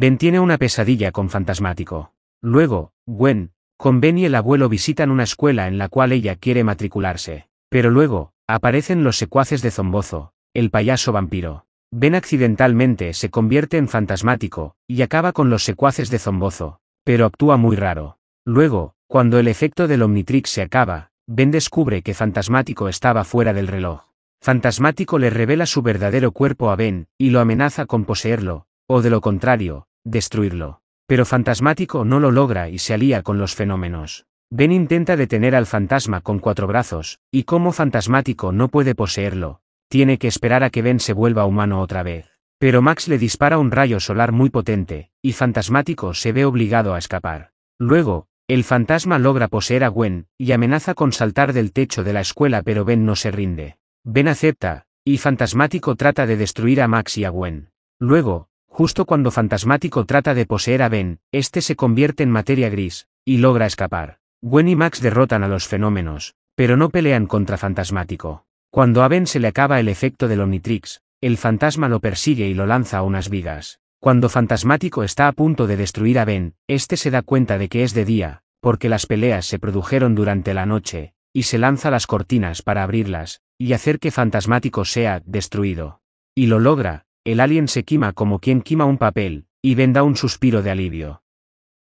Ben tiene una pesadilla con Fantasmático. Luego, Gwen, con Ben y el abuelo visitan una escuela en la cual ella quiere matricularse. Pero luego, aparecen los secuaces de Zombozo, el payaso vampiro. Ben accidentalmente se convierte en fantasmático, y acaba con los secuaces de Zombozo, pero actúa muy raro. Luego, cuando el efecto del Omnitrix se acaba, Ben descubre que Fantasmático estaba fuera del reloj. Fantasmático le revela su verdadero cuerpo a Ben, y lo amenaza con poseerlo, o de lo contrario, destruirlo. Pero Fantasmático no lo logra y se alía con los fenómenos. Ben intenta detener al fantasma con cuatro brazos, y como Fantasmático no puede poseerlo, tiene que esperar a que Ben se vuelva humano otra vez. Pero Max le dispara un rayo solar muy potente, y Fantasmático se ve obligado a escapar. Luego, el fantasma logra poseer a Gwen, y amenaza con saltar del techo de la escuela pero Ben no se rinde. Ben acepta, y Fantasmático trata de destruir a Max y a Gwen. Luego, Justo cuando Fantasmático trata de poseer a Ben, este se convierte en materia gris, y logra escapar. Gwen y Max derrotan a los fenómenos, pero no pelean contra Fantasmático. Cuando a Ben se le acaba el efecto del Omnitrix, el fantasma lo persigue y lo lanza a unas vigas. Cuando Fantasmático está a punto de destruir a Ben, este se da cuenta de que es de día, porque las peleas se produjeron durante la noche, y se lanza las cortinas para abrirlas, y hacer que Fantasmático sea destruido. Y lo logra, el alien se quima como quien quima un papel, y venda un suspiro de alivio.